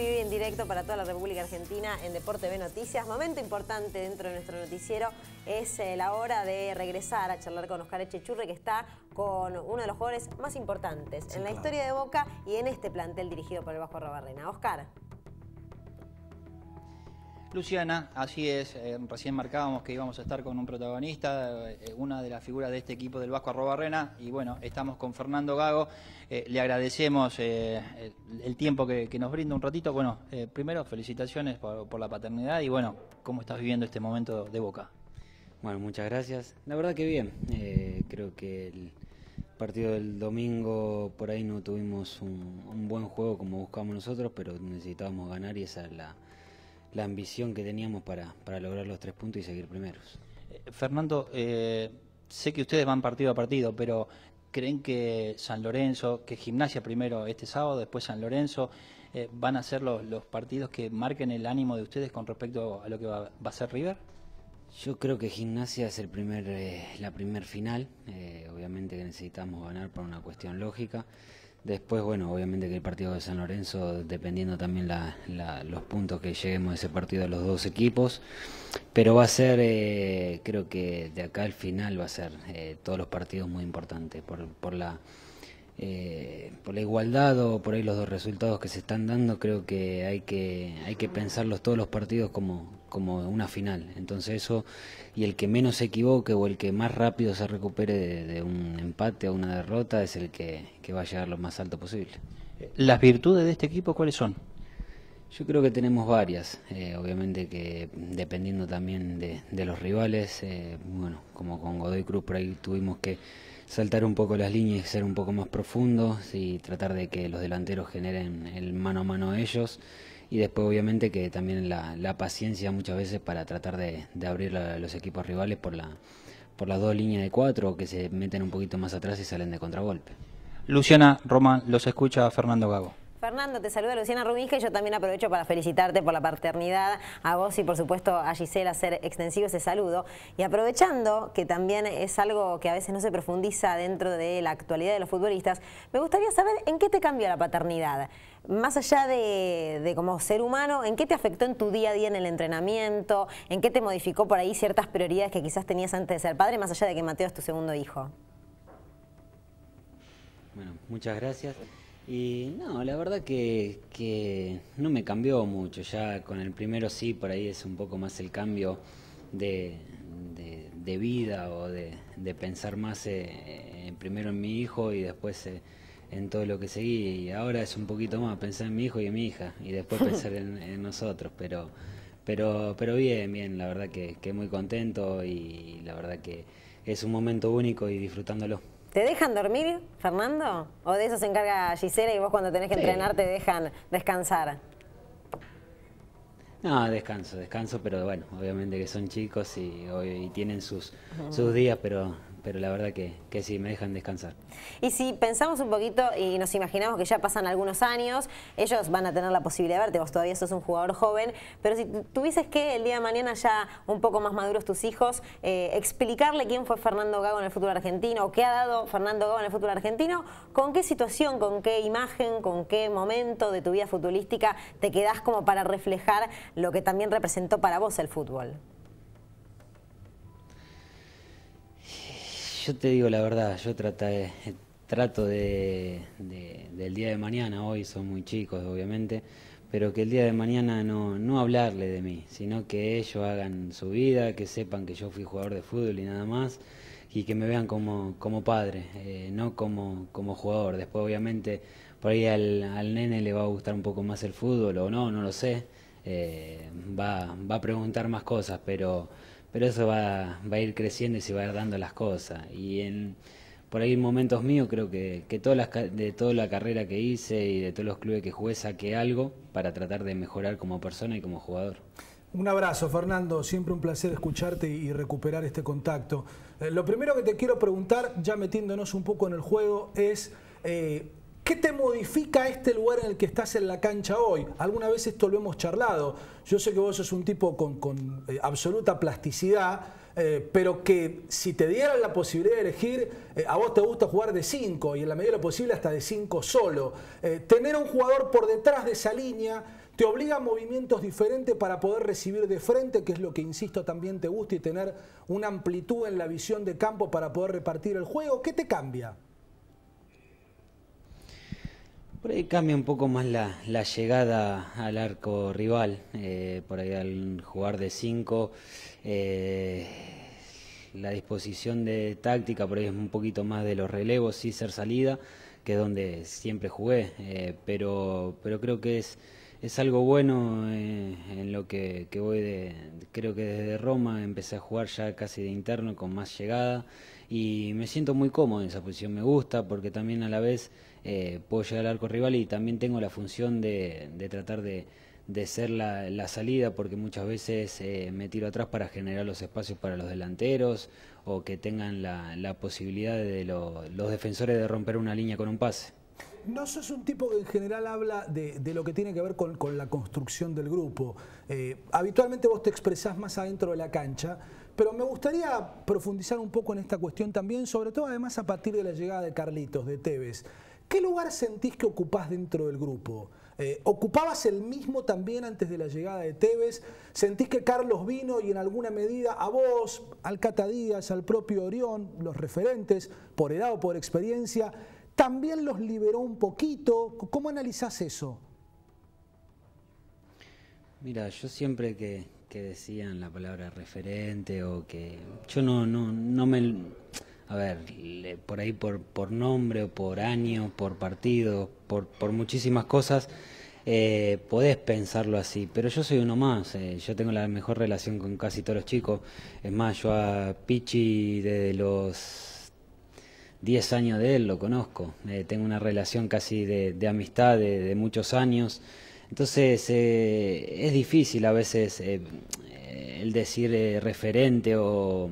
en directo para toda la República Argentina en Deporte B Noticias. Momento importante dentro de nuestro noticiero es eh, la hora de regresar a charlar con Oscar Echechurre, que está con uno de los jugadores más importantes en la historia de Boca y en este plantel dirigido por el Bajo Rabarrena. Oscar. Luciana, así es, eh, recién marcábamos que íbamos a estar con un protagonista, eh, eh, una de las figuras de este equipo del Vasco Arena y bueno, estamos con Fernando Gago, le agradecemos el tiempo que, nos brinda un ratito. Bueno, primero felicitaciones por, la paternidad y bueno, ¿cómo estás viviendo este momento de Boca? Bueno, muchas gracias. La verdad que bien, creo que el partido del domingo por ahí no tuvimos un, buen juego como buscamos nosotros, pero necesitábamos ganar y esa es la la ambición que teníamos para, para lograr los tres puntos y seguir primeros. Eh, Fernando, eh, sé que ustedes van partido a partido, pero ¿creen que San Lorenzo, que Gimnasia primero este sábado, después San Lorenzo, eh, van a ser los, los, partidos que marquen el ánimo de ustedes con respecto a lo que va, a ser River? Yo creo que Gimnasia es el primer, la primer final, obviamente que necesitamos ganar por una cuestión lógica. Después, bueno, obviamente que el partido de San Lorenzo, dependiendo también la, los puntos que lleguemos a ese partido a los dos equipos, pero va a ser, eh, creo que de acá al final va a ser eh, todos los partidos muy importantes por, por la eh, por la igualdad o por ahí los dos resultados que se están dando, creo que hay que, hay que pensarlos todos los partidos como, como una final. Entonces eso, y el que menos se equivoque o el que más rápido se recupere de, un empate o una derrota es el que, que va a llegar lo más alto posible. ¿Las virtudes de este equipo cuáles son? Yo creo que tenemos varias, eh, obviamente que dependiendo también de, de los rivales, eh, bueno, como con Godoy Cruz por ahí tuvimos que saltar un poco las líneas, y ser un poco más profundos y tratar de que los delanteros generen el mano a mano ellos. Y después obviamente que también la, la paciencia muchas veces para tratar de, de abrir a los equipos rivales por, la, por las dos líneas de cuatro que se meten un poquito más atrás y salen de contragolpe. Luciana Román, los escucha Fernando Gago. Fernando, te saluda Luciana Rubija y yo también aprovecho para felicitarte por la paternidad, a vos y por supuesto a Gisela, hacer extensivo ese saludo. Y aprovechando que también es algo que a veces no se profundiza dentro de la actualidad de los futbolistas, me gustaría saber en qué te cambió la paternidad. Más allá de, de como ser humano, ¿en qué te afectó en tu día a día en el entrenamiento? ¿En qué te modificó por ahí ciertas prioridades que quizás tenías antes de ser padre, más allá de que Mateo es tu segundo hijo? Bueno, muchas gracias. Y no, la verdad que, que, no me cambió mucho. Ya con el primero sí, por ahí es un poco más el cambio de, de, vida o de, pensar más eh, eh, primero en mi hijo y después eh, en todo lo que seguí. Y ahora es un poquito más pensar en mi hijo y en mi hija y después pensar en, en nosotros. Pero, pero, pero bien, bien, la verdad que, que muy contento y la verdad que es un momento único y disfrutándolo. ¿Te dejan dormir, Fernando? ¿O de eso se encarga Gisela y vos cuando tenés que entrenar te dejan descansar? No, descanso, descanso, pero bueno, obviamente que son chicos y, hoy tienen sus, sus días, pero pero la verdad que, que, sí, me dejan descansar. Y si pensamos un poquito y nos imaginamos que ya pasan algunos años, ellos van a tener la posibilidad de verte, vos todavía sos un jugador joven, pero si tuvieses que el día de mañana ya un poco más maduros tus hijos, eh, explicarle quién fue Fernando Gago en el fútbol argentino, o qué ha dado Fernando Gago en el fútbol argentino, con qué situación, con qué imagen, con qué momento de tu vida futbolística te quedás como para reflejar lo que también representó para vos el fútbol. yo te digo la verdad, yo trata eh, trato de, del día de mañana, hoy son muy chicos obviamente, pero que el día de mañana no, no hablarle de mí, sino que ellos hagan su vida, que sepan que yo fui jugador de fútbol y nada más, y que me vean como, como padre, eh, no como, como jugador. Después obviamente por ahí al, nene le va a gustar un poco más el fútbol o no, no lo sé, eh, va, va a preguntar más cosas, pero pero eso va, va a ir creciendo y se va a ir dando las cosas. Y en, por ahí en momentos míos creo que, todas de toda la carrera que hice y de todos los clubes que jugué saqué algo para tratar de mejorar como persona y como jugador. Un abrazo, Fernando. Siempre un placer escucharte y recuperar este contacto. Eh, lo primero que te quiero preguntar, ya metiéndonos un poco en el juego, es eh, ¿Qué te modifica este lugar en el que estás en la cancha hoy? Alguna vez esto lo hemos charlado. Yo sé que vos sos un tipo con, eh, absoluta plasticidad, eh, pero que si te dieran la posibilidad de elegir, eh, a vos te gusta jugar de 5 y en la medida de lo posible hasta de 5 solo. tener un jugador por detrás de esa línea te obliga a movimientos diferentes para poder recibir de frente, que es lo que, insisto, también te gusta, y tener una amplitud en la visión de campo para poder repartir el juego. ¿Qué te cambia? Por ahí cambia un poco más la, llegada al arco rival, eh, por ahí al jugar de 5, eh, la disposición de táctica, por ahí es un poquito más de los relevos, y ser salida, que es donde siempre jugué, eh, pero, pero creo que es, es algo bueno en lo que, que voy de, creo que desde Roma empecé a jugar ya casi de interno con más llegada y me siento muy cómodo en esa posición, me gusta porque también a la vez eh, puedo llegar al arco rival y también tengo la función de, tratar de, ser la, salida porque muchas veces eh, me tiro atrás para generar los espacios para los delanteros o que tengan la, la posibilidad de los defensores de romper una línea con un pase. No sos un tipo que en general habla de, lo que tiene que ver con, la construcción del grupo. Eh, habitualmente vos te expresás más adentro de la cancha, pero me gustaría profundizar un poco en esta cuestión también, sobre todo además a partir de la llegada de Carlitos, de Tevez. ¿Qué lugar sentís que ocupás dentro del grupo? Eh, ¿Ocupabas el mismo también antes de la llegada de Tevez? ¿Sentís que Carlos vino y en alguna medida a vos, al Cata al propio Orión, los referentes, por edad o por experiencia, también los liberó un poquito? ¿Cómo analizás eso? Mira, yo siempre que, decían la palabra referente o que... Yo no, no, no me a ver, por ahí por, por nombre, o por año, por partido, por, por muchísimas cosas, eh, podés pensarlo así, pero yo soy uno más, eh, yo tengo la mejor relación con casi todos los chicos, es más, yo a Pichi desde los 10 años de él lo conozco, eh, tengo una relación casi de, amistad de, de, muchos años, entonces es difícil a veces el decir referente o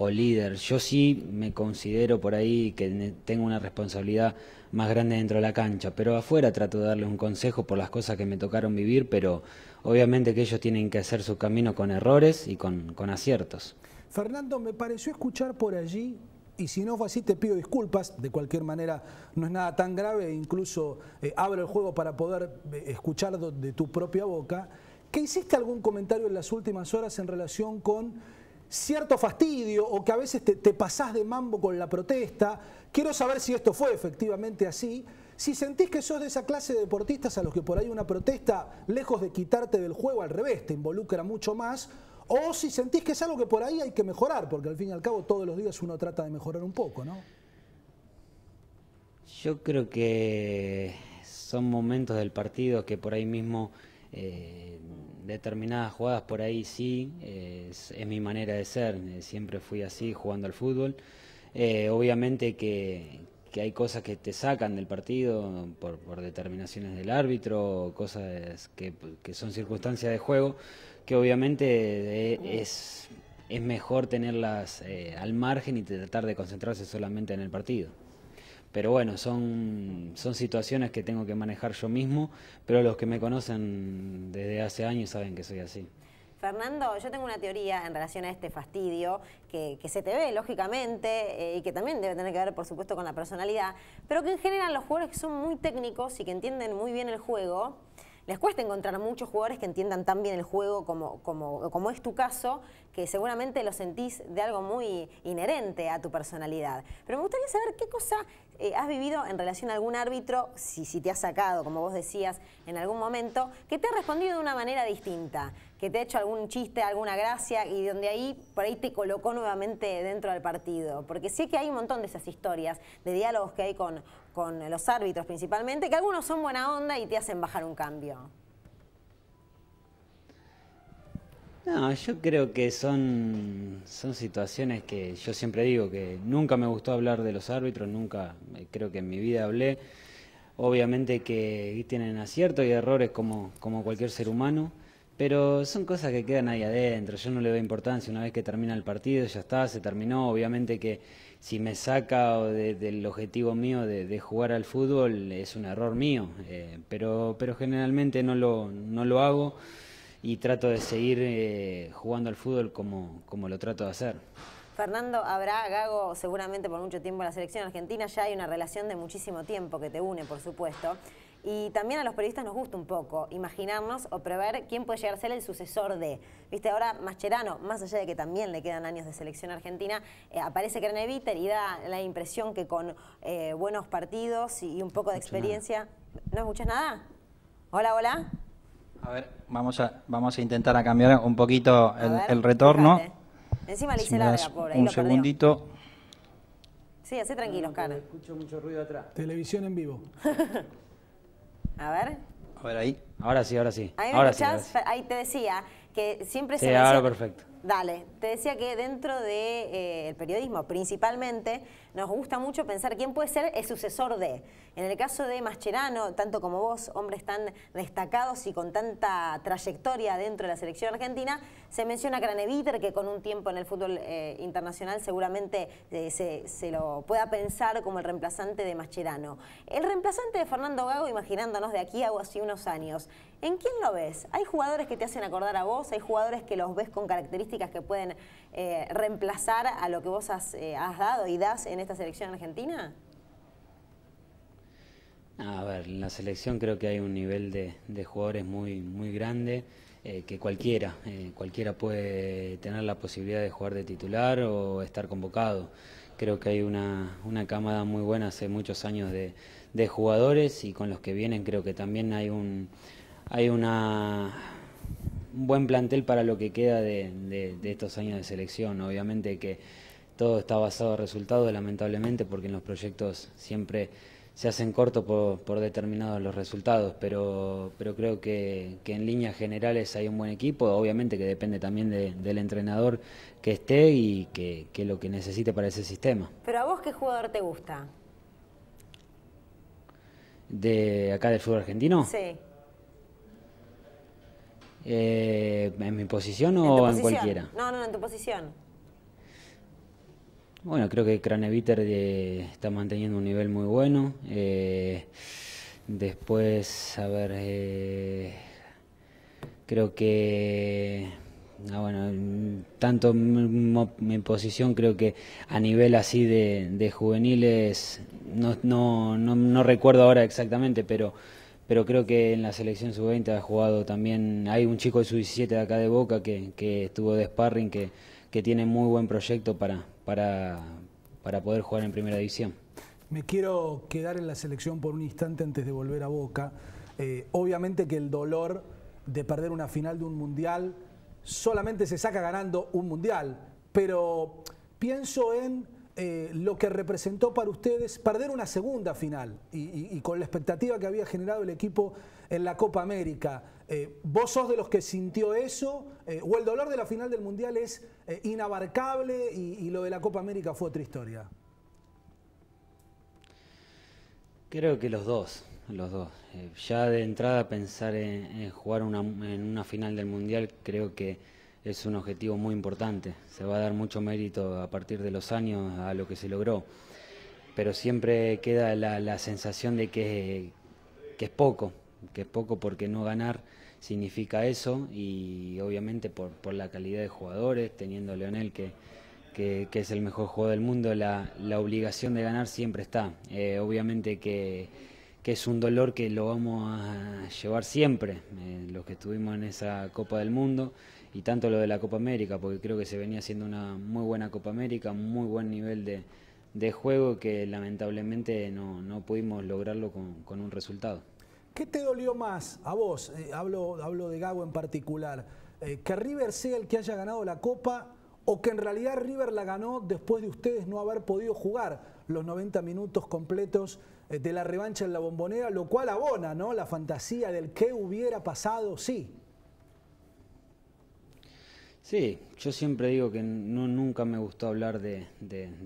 o líder. Yo sí me considero por ahí que tengo una responsabilidad más grande dentro de la cancha, pero afuera trato de darle un consejo por las cosas que me tocaron vivir, pero obviamente que ellos tienen que hacer su camino con errores y con, aciertos. Fernando, me pareció escuchar por allí y si no fue así te pido disculpas, de cualquier manera no es nada tan grave, e incluso eh, abro el juego para poder eh, escuchar de, de tu propia boca, que hiciste algún comentario en las últimas horas en relación con cierto fastidio o que a veces te, pasas pasás de mambo con la protesta. Quiero saber si esto fue efectivamente así. Si sentís que sos de esa clase de deportistas a los que por ahí una protesta, lejos de quitarte del juego, al revés, te involucra mucho más, o si sentís que es algo que por ahí hay que mejorar, porque al fin y al cabo todos los días uno trata de mejorar un poco, ¿no? Yo creo que son momentos del partido que por ahí mismo eh, determinadas jugadas por ahí sí, es, mi manera de ser, eh, siempre fui así jugando al fútbol. Eh, obviamente que, hay cosas que te sacan del partido por, determinaciones del árbitro, cosas que, son circunstancias de juego, que obviamente eh, es, es mejor tenerlas al margen y tratar de concentrarse solamente en el partido. Pero bueno, son, son situaciones que tengo que manejar yo mismo, pero los que me conocen desde hace años saben que soy así. Fernando, yo tengo una teoría en relación a este fastidio que, que se te ve, lógicamente, eh, y que también debe tener que ver, por supuesto, con la personalidad, pero que en general los jugadores que son muy técnicos y que entienden muy bien el juego, les cuesta encontrar muchos jugadores que entiendan tan bien el juego como, como, como es tu caso, que seguramente lo sentís de algo muy inherente a tu personalidad. Pero me gustaría saber qué cosa eh, has vivido en relación a algún árbitro, si, te ha sacado, como vos decías, en algún momento, que te ha respondido de una manera distinta, que te ha hecho algún chiste, alguna gracia y donde ahí, por ahí te colocó nuevamente dentro del partido. Porque sé que hay un montón de esas historias, de diálogos que hay con, con los árbitros principalmente, que algunos son buena onda y te hacen bajar un cambio. No, yo creo que son, son situaciones que yo siempre digo que nunca me gustó hablar de los árbitros, nunca eh, creo que en mi vida hablé. Obviamente que tienen aciertos y errores como, como cualquier ser humano, pero son cosas que quedan ahí adentro, yo no le doy importancia, una vez que termina el partido ya está, se terminó, obviamente que si me saca del objetivo mío de, jugar al fútbol es un error mío, eh, pero, pero generalmente no lo, no lo hago y trato de seguir eh, jugando al fútbol como, como lo trato de hacer. Fernando, habrá, Gago, seguramente por mucho tiempo en la selección argentina, ya hay una relación de muchísimo tiempo que te une, por supuesto. Y también a los periodistas nos gusta un poco imaginarnos o prever quién puede llegar a ser el sucesor de. Viste, ahora Mascherano, más allá de que también le quedan años de selección argentina, eh, aparece aparece Viter y da la impresión que con eh, buenos partidos y, un poco de experiencia. ¿No escuchas nada? Hola, hola. A ver, vamos a, vamos a intentar a cambiar un poquito el, retorno. Encima le hice larga, pobre. Un segundito. Sí, hace tranquilos, Oscar. Escucho mucho ruido atrás. Televisión en vivo. a ver. A ver, ahí. Ahora sí, ahora sí. Ahí ahora, sí, Ahí te decía que siempre se... Sí, ahora perfecto Dale, te decía que dentro del eh, periodismo principalmente nos gusta mucho pensar quién puede ser el sucesor de. En el caso de Mascherano, tanto como vos, hombres tan destacados y con tanta trayectoria dentro de la selección argentina, se menciona a Craneviter, que con un tiempo en el fútbol eh, internacional seguramente eh, se, lo pueda pensar como el reemplazante de Mascherano. El reemplazante de Fernando Gago, imaginándonos de aquí a así unos años, ¿en quién lo ves? ¿Hay jugadores que te hacen acordar a vos? ¿Hay jugadores que los ves con características que pueden eh, reemplazar a lo que vos eh, has, dado y das en esta selección argentina? A ver, en la selección creo que hay un nivel de, jugadores muy, muy grande. Eh, que cualquiera, cualquiera puede tener la posibilidad de jugar de titular o estar convocado. Creo que hay una, una camada muy buena hace muchos años de, de, jugadores y con los que vienen creo que también hay un hay una un buen plantel para lo que queda de, estos años de selección. Obviamente que todo está basado en resultados, lamentablemente, porque en los proyectos siempre se hacen cortos por, determinados los resultados, pero, pero creo que, en líneas generales hay un buen equipo, obviamente que depende también del entrenador que esté y que, lo que necesite para ese sistema. Pero a vos, ¿qué jugador te gusta? ¿De acá del fútbol argentino? Sí. Eh, ¿En mi posición o en, cualquiera? No, no, en tu posición. Bueno, creo que Craneviter eh, está manteniendo un nivel muy bueno. Eh, después, a ver, eh, creo que Ah, bueno, tanto mi, posición creo que a nivel así de, de juveniles, no, no, no recuerdo ahora exactamente, pero pero creo que en la selección sub-20 ha jugado también, hay un chico de sub-17 de acá de Boca que, estuvo de sparring, que, que, tiene muy buen proyecto para, para, para poder jugar en primera división. Me quiero quedar en la selección por un instante antes de volver a Boca. Eh, obviamente que el dolor de perder una final de un mundial solamente se saca ganando un mundial, pero pienso en eh, lo que representó para ustedes perder una segunda final y, con la expectativa que había generado el equipo en la Copa América. Eh, ¿Vos sos de los que sintió eso? Eh, ¿O el dolor de la final del Mundial es inabarcable y, lo de la Copa América fue otra historia? Creo que los dos, los dos. ya de entrada pensar en, jugar en una final del Mundial creo que es un objetivo muy importante. Se va a dar mucho mérito a partir de los años a lo que se logró. Pero siempre queda la, sensación de que, es poco, que es poco porque no ganar significa eso y obviamente por, la calidad de jugadores, teniendo a Leonel que, es el mejor jugador del mundo, la, obligación de ganar siempre está. Eh, obviamente que, es un dolor que lo vamos a llevar siempre, eh, los que estuvimos en esa Copa del Mundo y tanto lo de la Copa América, porque creo que se venía siendo una muy buena Copa América, muy buen nivel de, juego que lamentablemente no, no pudimos lograrlo con, un resultado. ¿Qué te dolió más a vos? Eh, hablo, hablo de Gago en particular. Eh, ¿Que River sea el que haya ganado la Copa o que en realidad River la ganó después de ustedes no haber podido jugar los 90 minutos completos eh, de la revancha en la bombonera, lo cual abona ¿no? la fantasía del que hubiera pasado, sí. Sí, yo siempre digo que no, nunca me gustó hablar de,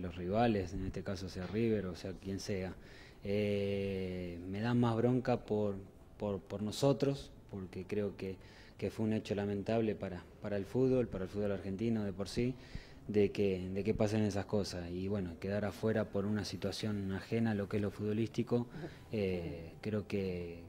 los rivales, en este caso sea River o sea quien sea. Eh, me da más bronca por, por, nosotros, porque creo que, que, fue un hecho lamentable para, para el fútbol, para el fútbol argentino de por sí, de que, de que pasen esas cosas. Y bueno, quedar afuera por una situación ajena a lo que es lo futbolístico, eh, creo que,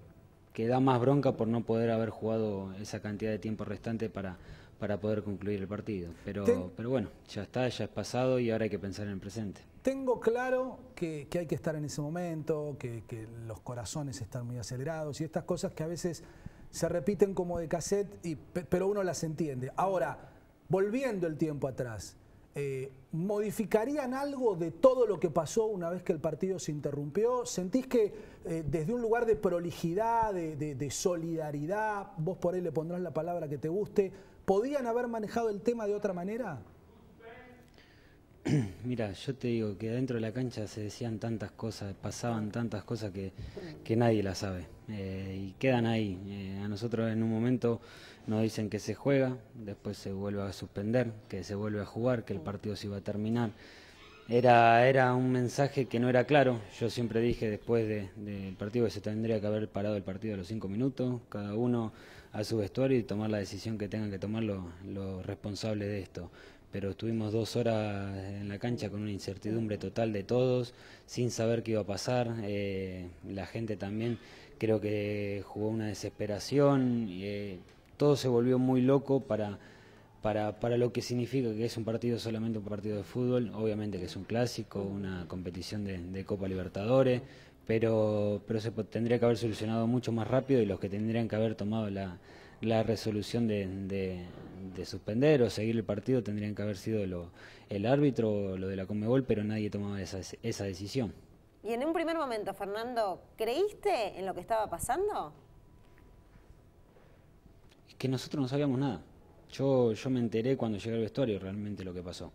que da más bronca por no poder haber jugado esa cantidad de tiempo restante para para poder concluir el partido. Pero, pero bueno, ya está, ya es pasado y ahora hay que pensar en el presente. Tengo claro que, hay que estar en ese momento, que, los corazones están muy acelerados y estas cosas que a veces se repiten como de cassette, y, pero uno las entiende. Ahora, volviendo el tiempo atrás, eh, ¿modificarían algo de todo lo que pasó una vez que el partido se interrumpió? ¿Sentís que eh, desde un lugar de prolijidad, de, de solidaridad, vos por ahí le pondrás la palabra que te guste, ¿Podían haber manejado el tema de otra manera? Mira, yo te digo que dentro de la cancha se decían tantas cosas, pasaban tantas cosas que, nadie las sabe. Eh, y quedan ahí. Eh, a nosotros en un momento nos dicen que se juega, después se vuelve a suspender, que se vuelve a jugar, que el partido se iba a terminar. Era, era un mensaje que no era claro. Yo siempre dije después del partido que se tendría que haber parado el partido a los cinco minutos, cada uno a su vestuario y tomar la decisión que tengan que tomar los, responsables de esto. Pero estuvimos dos horas en la cancha con una incertidumbre total de todos, sin saber qué iba a pasar. Eh, la gente también creo que jugó una desesperación. Y, eh, todo se volvió muy loco para, para, lo que significa que es un partido solamente un partido de fútbol, obviamente que es un clásico, una competición de Copa Libertadores pero, pero se tendría que haber solucionado mucho más rápido y los que tendrían que haber tomado la, resolución de, suspender o seguir el partido tendrían que haber sido el árbitro o lo de la Conmebol, pero nadie tomaba esa, esa decisión. ¿Y en un primer momento, Fernando, creíste en lo que estaba pasando? Es que nosotros no sabíamos nada. Yo, yo me enteré cuando llegué al vestuario realmente lo que pasó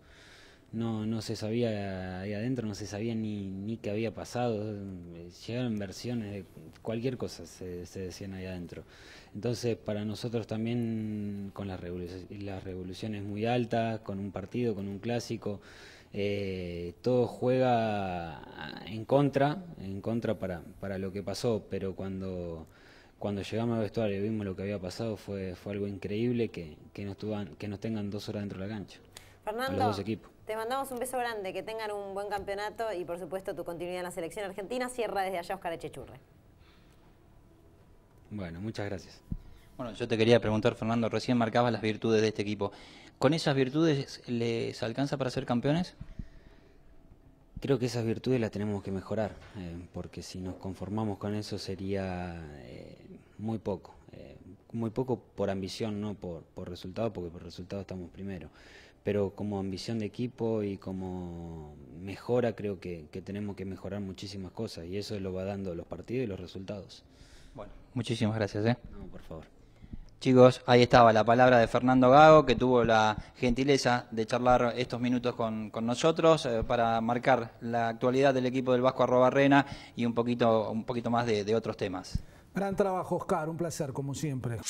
no, no se sabía ahí adentro, no se sabía ni, ni qué había pasado. Llegaron versiones de cualquier cosa, se, se decían ahí adentro. Entonces, para nosotros también, con las, revoluciones, muy altas, con un partido, con un clásico, eh, todo juega en contra, en contra para, para lo que pasó, pero cuando cuando llegamos al vestuario y vimos lo que había pasado fue, fue algo increíble que, que, nos que nos tengan dos horas dentro de la cancha. Fernando, Te mandamos un beso grande, que tengan un buen campeonato y por supuesto tu continuidad en la selección argentina. Cierra desde allá Oscar Echechurre. Bueno, muchas gracias. Bueno, yo te quería preguntar, Fernando, recién marcabas las virtudes de este equipo. ¿Con esas virtudes les alcanza para ser campeones? Creo que esas virtudes las tenemos que mejorar, eh, porque si nos conformamos con eso sería eh, muy poco. Eh, muy poco por ambición, no por, por resultado, porque por resultado estamos primero pero como ambición de equipo y como mejora creo que, tenemos que mejorar muchísimas cosas y eso lo va dando los partidos y los resultados. Bueno, muchísimas gracias. ¿eh? No, por favor. Chicos, ahí estaba la palabra de Fernando Gago, que tuvo la gentileza de charlar estos minutos con, nosotros eh, para marcar la actualidad del equipo del Vasco Arena y un poquito, un poquito más de, de otros temas. Gran trabajo, Oscar. Un placer, como siempre.